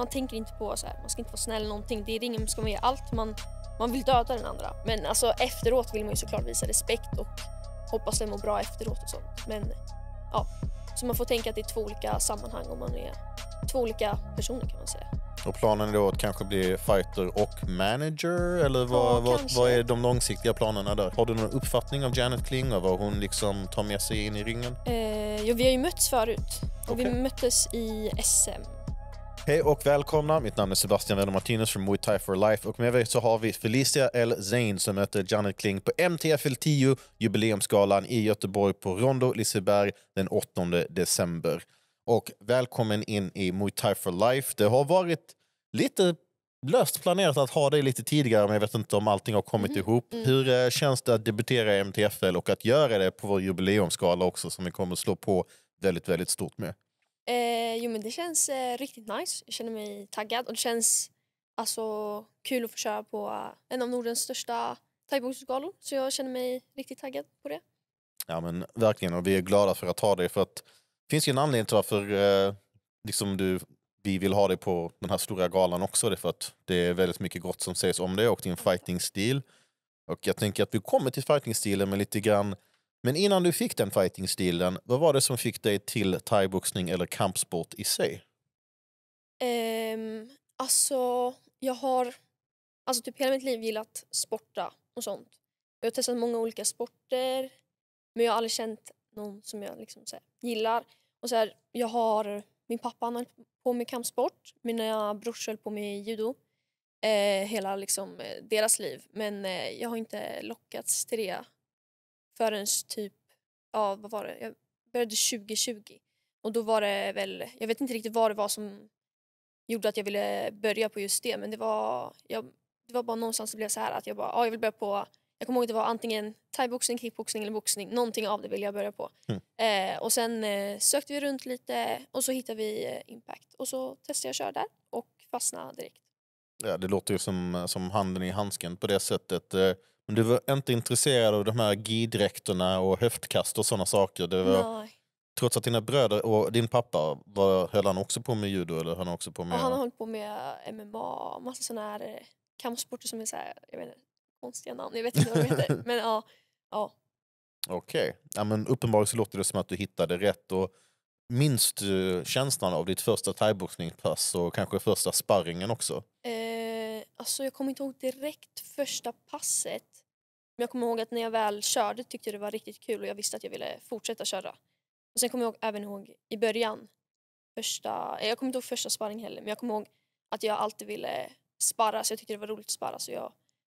man tänker inte på så här, man ska inte vara snäll eller någonting. Det är ringen ska man ge allt. Man, man vill döda den andra. Men alltså efteråt vill man ju såklart visa respekt och hoppas den mår bra efteråt och sånt. Men ja, så man får tänka att det är två olika sammanhang om man är två olika personer kan man säga. Och planen är då att kanske bli fighter och manager eller vad, ja, vad, vad, är de långsiktiga planerna där? Har du någon uppfattning av Janet Kling och vad hon liksom tar med sig in i ringen? Eh, ja, vi har ju mötts förut och okay. vi möttes i SM Hej och välkomna. Mitt namn är Sebastian Wendel Martinez från Muay Thai for Life och med mig så har vi Felicia El Zain som möter Janet Kling på MTFL 10 jubileumsgalan i Göteborg på Rondo Liseberg den 8 december. Och välkommen in i Muay Thai for Life. Det har varit lite löst planerat att ha dig lite tidigare men jag vet inte om allting har kommit mm. ihop. Mm. Hur eh, känns det att debutera i MTFL och att göra det på vår jubileumsgala också som vi kommer att slå på väldigt, väldigt stort med? Eh, jo men det känns eh, riktigt nice. Jag känner mig taggad och det känns alltså, kul att få köra på eh, en av Nordens största thaiboxningsgalor. Så jag känner mig riktigt taggad på det. Ja men verkligen och vi är glada för att ha dig för att det finns ju en anledning till varför eh, liksom du, vi vill ha dig på den här stora galan också. Det är för att det är väldigt mycket gott som sägs om dig och din fightingstil Och jag tänker att vi kommer till fightingstilen med lite grann men innan du fick den fighting vad var det som fick dig till thaiboxning eller kampsport i sig? Um, alltså, jag har alltså, typ hela mitt liv gillat sporta och sånt. Jag har testat många olika sporter men jag har aldrig känt någon som jag liksom, så här, gillar. Och så här, jag har, min pappa han höll på med kampsport, mina brorsor höll på med judo. Eh, hela liksom, eh, deras liv. Men eh, jag har inte lockats till det förrän typ, ja vad var det, jag började 2020. Och då var det väl, jag vet inte riktigt vad det var som gjorde att jag ville börja på just det men det var, jag, det var bara någonstans det blev så här att jag bara, ja jag vill börja på jag kommer ihåg att det var antingen thaiboxning, kickboxning eller boxning. Någonting av det ville jag börja på. Mm. Eh, och sen eh, sökte vi runt lite och så hittade vi eh, impact. Och så testade jag att köra där och fastnade direkt. Ja, det låter ju som, eh, som handen i handsken på det sättet. Eh, men du var inte intresserad av de här gidräkterna och höftkast och sådana saker? Det var, Trots att dina bröder och din pappa, var, höll han också på med judo? Eller han, också på med... Ja, han har hållit på med MMA, och massa sådana här eh, kampsporter som är så här, jag vet inte, konstiga namn. Jag vet inte vad de heter. men ja. ja. Okej. Okay. Ja, uppenbarligen så låter det som att du hittade rätt. Och minns du känslan av ditt första thaiboxningspass och kanske första sparringen också? Eh alltså jag kommer inte ihåg direkt första passet. Men jag kommer ihåg att när jag väl körde tyckte jag det var riktigt kul och jag visste att jag ville fortsätta köra. Och sen kommer jag ihåg, även ihåg i början, första, eh, jag kommer inte ihåg första sparring heller men jag kommer ihåg att jag alltid ville sparra så jag tyckte det var roligt att sparra så jag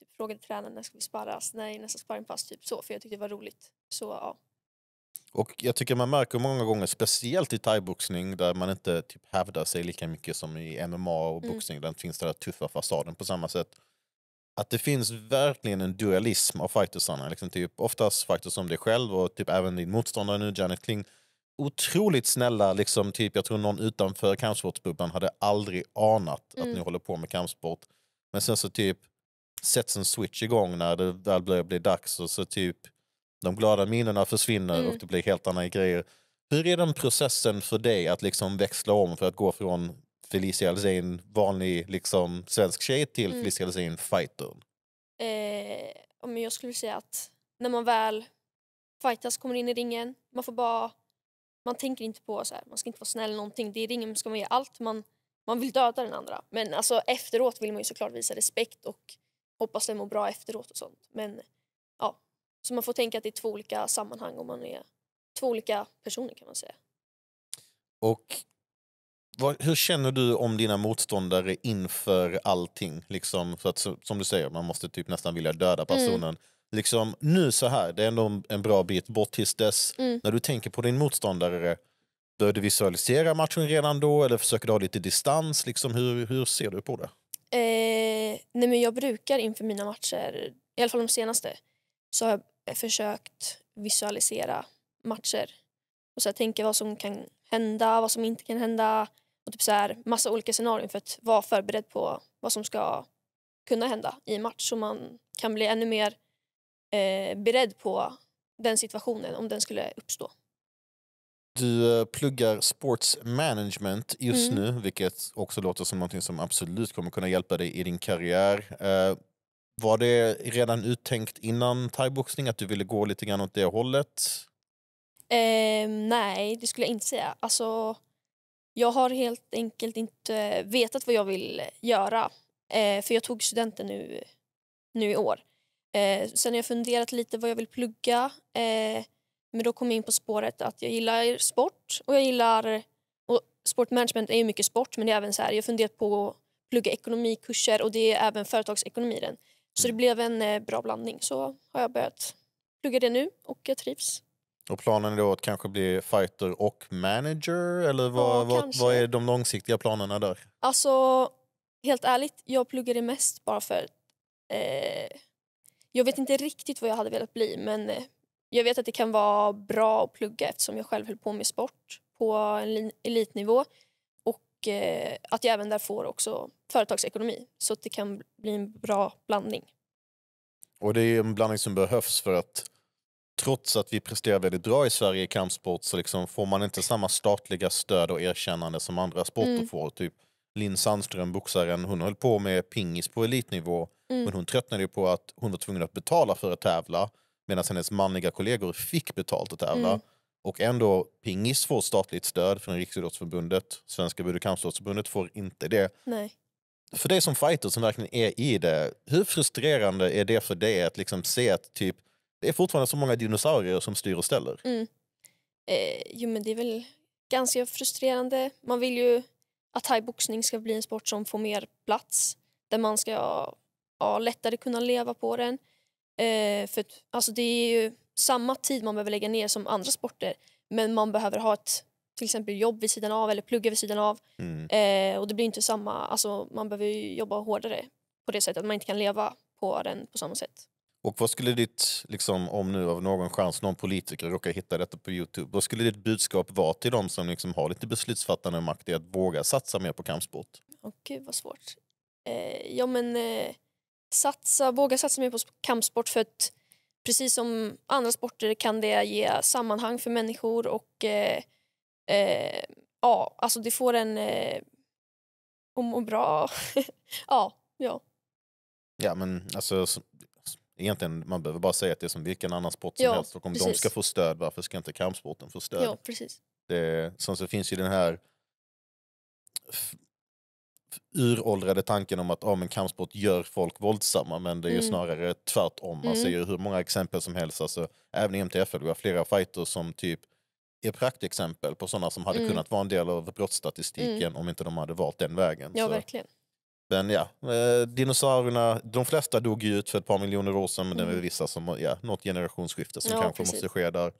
typ frågade tränaren när ska vi sparras? Nej nästa sparringpass typ så för jag tyckte det var roligt. Så ja. Och jag tycker man märker många gånger, speciellt i thaiboxning där man inte typ hävdar sig lika mycket som i MMA och mm. boxning, mm. där det finns den där tuffa fasaden på samma sätt. Att det finns verkligen en dualism av fightersarna. Liksom typ, oftast fighters som dig själv och typ även din motståndare nu, Janet Kling. Otroligt snälla, liksom typ, jag tror någon utanför kampsportsbubblan hade aldrig anat mm. att ni mm. håller på med kampsport. Men sen så typ sätts en switch igång när det väl börjar bli dags och så typ de glada minnena försvinner mm. och det blir helt andra grejer. Hur är den processen för dig att liksom växla om för att gå från Felicia Alzin, vanlig liksom, svensk tjej, till mm. Felicia Alzin, fightern? Eh, jag skulle säga att när man väl fightas, kommer in i ringen, man får bara... Man tänker inte på så här, man ska inte vara snäll någonting. Det är ringen ska man ge allt. Man, man vill döda den andra. Men alltså, efteråt vill man ju såklart visa respekt och hoppas den mår bra efteråt och sånt. Men ja, så man får tänka att det är två olika sammanhang och man är två olika personer kan man säga. Och vad, hur känner du om dina motståndare inför allting? Liksom, så att, som du säger, man måste typ nästan vilja döda mm. personen. Mm. Liksom, nu så här, det är ändå en bra bit bort tills dess. Mm. När du tänker på din motståndare, bör du visualisera matchen redan då eller försöker du ha lite distans? Liksom, hur, hur ser du på det? Eh, nej men jag brukar inför mina matcher, i alla fall de senaste, så har jag försökt visualisera matcher och så här, tänka vad som kan hända, vad som inte kan hända och typ så här, massa olika scenarion för att vara förberedd på vad som ska kunna hända i en match så man kan bli ännu mer eh, beredd på den situationen om den skulle uppstå. Du eh, pluggar sports management just mm. nu, vilket också låter som något som absolut kommer kunna hjälpa dig i din karriär. Eh, var det redan uttänkt innan thaiboxning att du ville gå lite grann åt det hållet? Eh, nej, det skulle jag inte säga. Alltså, jag har helt enkelt inte vetat vad jag vill göra. Eh, för jag tog studenten nu, nu i år. Eh, sen har jag funderat lite vad jag vill plugga. Eh, men då kom jag in på spåret att jag gillar sport och jag gillar... Och sportmanagement är ju mycket sport men det är även så här, jag har funderat på att plugga ekonomikurser och det är även företagsekonomi den. Så det blev en eh, bra blandning. Så har jag börjat plugga det nu och jag trivs. Och planen är då att kanske bli fighter och manager? Eller vad, ja, vad, vad, är de långsiktiga planerna där? Alltså, helt ärligt, jag pluggade mest bara för... Eh, jag vet inte riktigt vad jag hade velat bli men eh, jag vet att det kan vara bra att plugga eftersom jag själv höll på med sport på elitnivå och eh, att jag även där får också företagsekonomi så att det kan bli en bra blandning. Och det är en blandning som behövs för att trots att vi presterar väldigt bra i Sverige i kampsport så liksom får man inte samma statliga stöd och erkännande som andra sporter mm. får. Typ Linn Sandström, boxaren, hon höll på med pingis på elitnivå mm. men hon tröttnade ju på att hon var tvungen att betala för att tävla medan hennes manliga kollegor fick betalt att tävla. Mm och ändå pingis får statligt stöd från Riksidrottsförbundet. Svenska bud och kampsportsförbundet får inte det. Nej. För dig som fighter som verkligen är i det, hur frustrerande är det för dig att liksom se att typ, det är fortfarande så många dinosaurier som styr och ställer? Mm. Eh, jo men det är väl ganska frustrerande. Man vill ju att thaiboxning ska bli en sport som får mer plats. Där man ska ja, lättare kunna leva på den. Eh, för alltså det är ju samma tid man behöver lägga ner som andra sporter men man behöver ha ett till exempel jobb vid sidan av eller plugga vid sidan av mm. eh, och det blir inte samma, alltså man behöver jobba hårdare på det sättet att man inte kan leva på den på samma sätt. Och vad skulle ditt, liksom, om nu av någon chans någon politiker råkar hitta detta på Youtube, vad skulle ditt budskap vara till de som liksom har lite beslutsfattande makt i att våga satsa mer på kampsport? oh, gud vad svårt. Eh, ja men eh, satsa, våga satsa mer på kampsport för att precis som andra sporter kan det ge sammanhang för människor och eh, eh, ja, alltså det får en eh, att må bra. ja, ja. Ja, men alltså egentligen man behöver bara säga att det är som vilken annan sport som ja, helst och om precis. de ska få stöd, varför ska inte kampsporten få stöd? Ja, precis. Det, sen så finns ju den här uråldrade tanken om att oh, men kampsport gör folk våldsamma men det är ju mm. snarare tvärtom. Man mm. ser ju hur många exempel som helst. Alltså, även i MTFL, vi har flera fighter som typ är praktexempel på sådana som hade mm. kunnat vara en del av brottsstatistiken mm. om inte de hade valt den vägen. Ja, så. verkligen. Men ja, eh, dinosaurierna, de flesta dog ju ut för ett par miljoner år sedan men mm. det är mm. vissa som, ja, något generationsskifte som ja, kanske precis. måste ske där.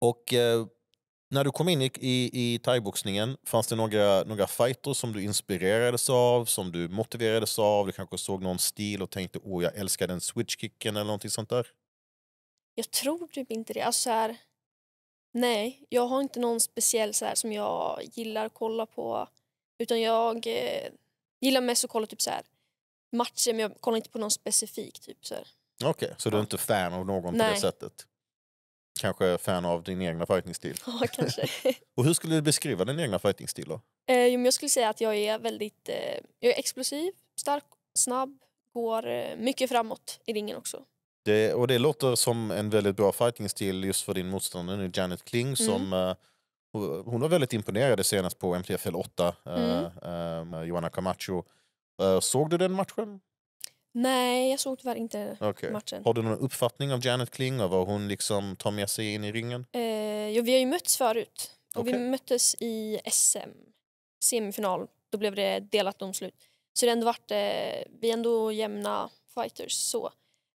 Och eh, när du kom in i, i, i thaiboxningen, fanns det några, några fighter som du inspirerades av, som du motiverades av? Du kanske såg någon stil och tänkte åh, jag älskar den switchkicken eller någonting sånt där? Jag tror typ inte det. Alltså här, nej, jag har inte någon speciell så här, som jag gillar att kolla på. Utan jag eh, gillar mest att kolla typ så här, matcher men jag kollar inte på någon specifik. typ så okay, så du är inte fan av någon nej. på det sättet? kanske fan av din egna fightingstil? Ja, kanske. och hur skulle du beskriva din egna fightingstil då? Eh, jag skulle säga att jag är väldigt eh, jag är explosiv, stark, snabb, går eh, mycket framåt i ringen också. Det, och det låter som en väldigt bra fightingstil just för din motståndare Janet Kling, mm. som mm. hon var väldigt imponerad senast på MTFL 8, eh, mm. Eh, Joanna Camacho. Såg du den matchen? Nej, jag såg tyvärr inte okay. matchen. Har du någon uppfattning av Janet Kling och vad hon liksom tar med sig in i ringen? Eh, ja, vi har ju mötts förut. Och okay. Vi möttes i SM, semifinal. Då blev det delat domslut. Så det ändå vart, eh, vi är ändå jämna fighters. så.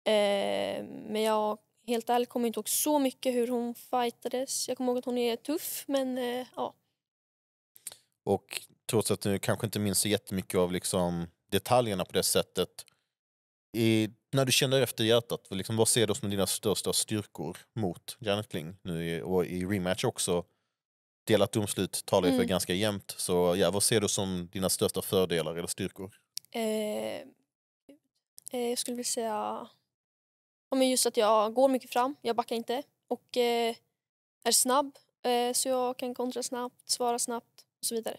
Eh, men jag helt ärligt kommer inte ihåg så mycket hur hon fightades. Jag kommer ihåg att hon är tuff, men eh, ja. Och trots att du kanske inte minns så jättemycket av liksom detaljerna på det sättet i, när du känner efter hjärtat, liksom, vad ser du som dina största styrkor mot Janet Kling? Nu i, och i rematch också, delat domslut talar ju mm. för ganska jämnt. Så ja, vad ser du som dina största fördelar eller styrkor? Eh, eh, jag skulle vilja säga ja, men just att jag går mycket fram, jag backar inte och eh, är snabb eh, så jag kan kontra snabbt, svara snabbt och så vidare.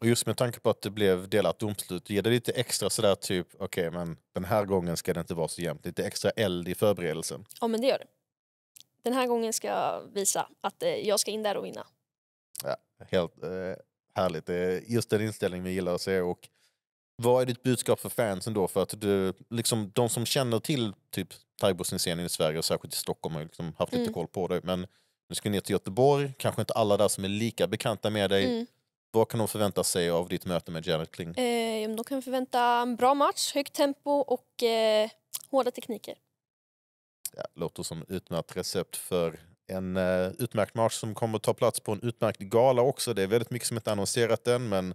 Och just med tanke på att det blev delat domslut, ger det lite extra sådär typ, okej okay, men den här gången ska det inte vara så jämnt, lite extra eld i förberedelsen? Ja men det gör det. Den här gången ska jag visa att eh, jag ska in där och vinna. Ja, helt eh, härligt. Just den inställningen vi gillar att se och vad är ditt budskap för fansen då? För att du, liksom, de som känner till typ thaiboxningsscenen i Sverige och särskilt i Stockholm har liksom haft lite mm. koll på dig. Men nu ska ner till Göteborg, kanske inte alla där som är lika bekanta med dig. Mm. Vad kan de förvänta sig av ditt möte med Janet Kling? Eh, de kan förvänta en bra match, högt tempo och eh, hårda tekniker. Ja, låter som utmärkt recept för en eh, utmärkt match som kommer ta plats på en utmärkt gala också. Det är väldigt mycket som inte annonserat än men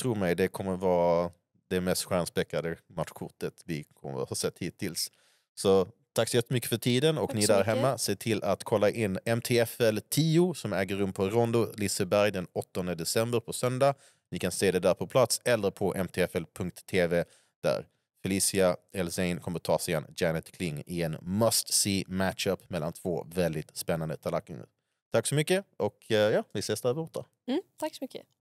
tro mig, det kommer vara det mest stjärnspäckade matchkortet vi kommer att ha sett hittills. Så Tack så jättemycket för tiden och Tack ni där mycket. hemma, se till att kolla in MTFL 10 som äger rum på Rondo Liseberg den 8 december på söndag. Ni kan se det där på plats eller på mtfl.tv där Felicia Elzain kommer ta sig an Janet Kling i en must see matchup mellan två väldigt spännande talanger. Tack så mycket och eh, ja, vi ses där borta. Mm, tack så mycket.